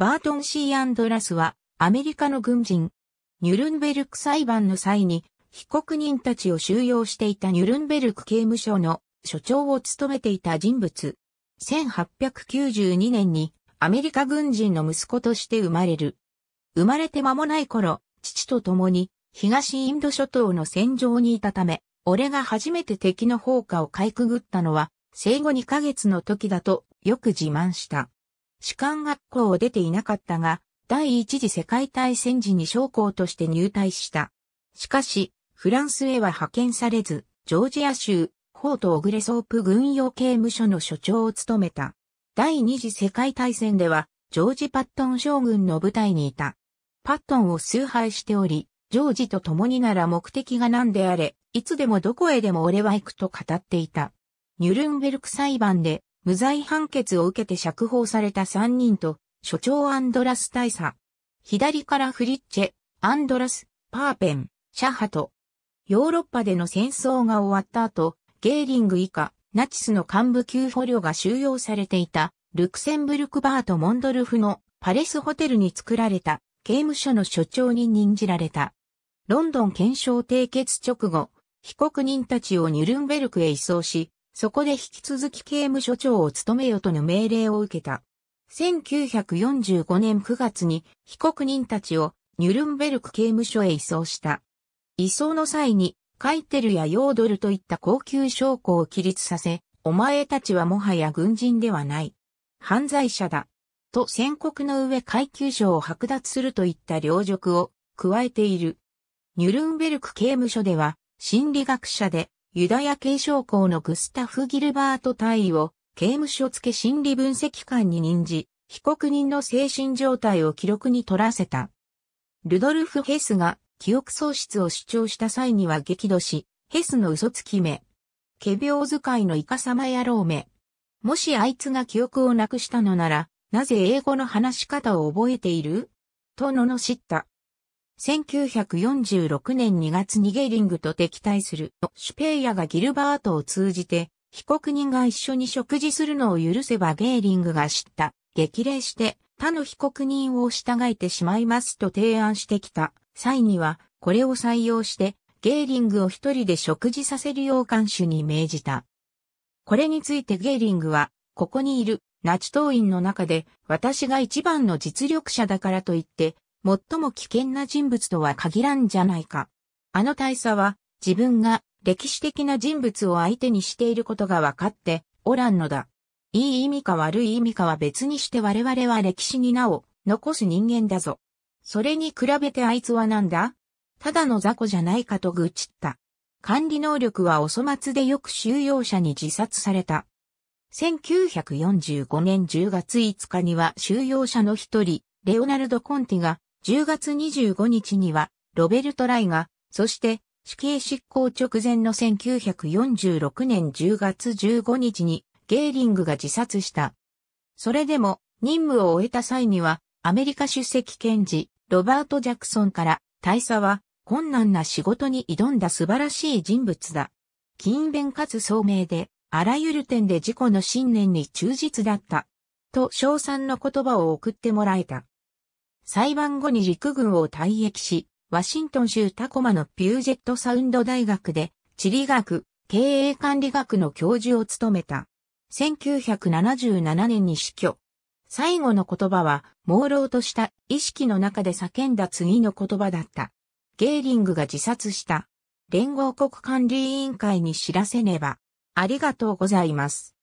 バートン・シー・アンドラスは、アメリカの軍人、ニュルンベルク裁判の際に、被告人たちを収容していたニュルンベルク刑務所の所長を務めていた人物。1892年にアメリカ軍人の息子として生まれる。生まれて間もない頃、父と共に東インド諸島の戦場にいたため、俺が初めて敵の砲火をかいくぐったのは、生後2ヶ月の時だとよく自慢した。士官学校を出ていなかったが、第一次世界大戦時に将校として入隊した。しかし、フランスへは派遣されず、ジョージア州、フォート・オグレソープ軍用刑務所の所長を務めた。第二次世界大戦では、ジョージ・パットン将軍の部隊にいた。パットンを崇拝しており、ジョージと共になら目的が何であれ、いつでもどこへでも俺は行くと語っていた。ニュルンベルク裁判で無罪判決を受けて釈放された3人と、所長アンドラス大佐。左からフリッチェ、アンドラス、パーペン、シャハト。ヨーロッパでの戦争が終わった後、ゲーリング以下、ナチスの幹部級捕虜が収容されていた、ルクセンブルクバート・モンドルフのパレスホテルに作られた刑務所の所長に任じられた。ロンドン検証締結直後、被告人たちをニュルンベルクへ移送し、そこで引き続き刑務所長を務めよとの命令を受けた。1945年9月に被告人たちをニュルンベルク刑務所へ移送した。移送の際にカイテルやヨードルといった高級将校を起立させ、お前たちはもはや軍人ではない。犯罪者だ。と宣告の上階級賞を剥奪するといった領辱を加えている。ニュルンベルク刑務所では心理学者でユダヤ継承校のグスタフ・ギルバート大尉を刑務所付心理分析官に任じ、被告人の精神状態を記録に取らせた。ルドルフ・ヘスが記憶喪失を主張した際には激怒し、ヘスの嘘つきめ。仮病使いのイカ様野郎め。もしあいつが記憶をなくしたのなら、なぜ英語の話し方を覚えていると罵った。1946年2月にゲーリングと敵対するシュペイヤがギルバートを通じて被告人が一緒に食事するのを許せばゲーリングが知った。激励して他の被告人を従えてしまいますと提案してきた際にはこれを採用してゲーリングを一人で食事させるよう監守に命じた。これについてゲーリングはここにいるナチ党員の中で私が一番の実力者だからと言って最も危険な人物とは限らんじゃないか。あの大佐は自分が歴史的な人物を相手にしていることが分かっておらんのだ。いい意味か悪い意味かは別にして我々は歴史に名を残す人間だぞ。それに比べてあいつはなんだただの雑魚じゃないかと愚痴った。管理能力はお粗末でよく収容者に自殺された。1945年10月5日には収容者の一人、レオナルド・コンティが10月25日には、ロベルト・ライが、そして、死刑執行直前の1946年10月15日に、ゲーリングが自殺した。それでも、任務を終えた際には、アメリカ出席検事、ロバート・ジャクソンから、大佐は、困難な仕事に挑んだ素晴らしい人物だ。勤勉かつ聡明で、あらゆる点で自己の信念に忠実だった。と称賛の言葉を送ってもらえた。裁判後に陸軍を退役し、ワシントン州タコマのピュージェットサウンド大学で地理学、経営管理学の教授を務めた。1977年に死去。最後の言葉は、朦朧とした意識の中で叫んだ次の言葉だった。ゲーリングが自殺した。連合国管理委員会に知らせねば。ありがとうございます。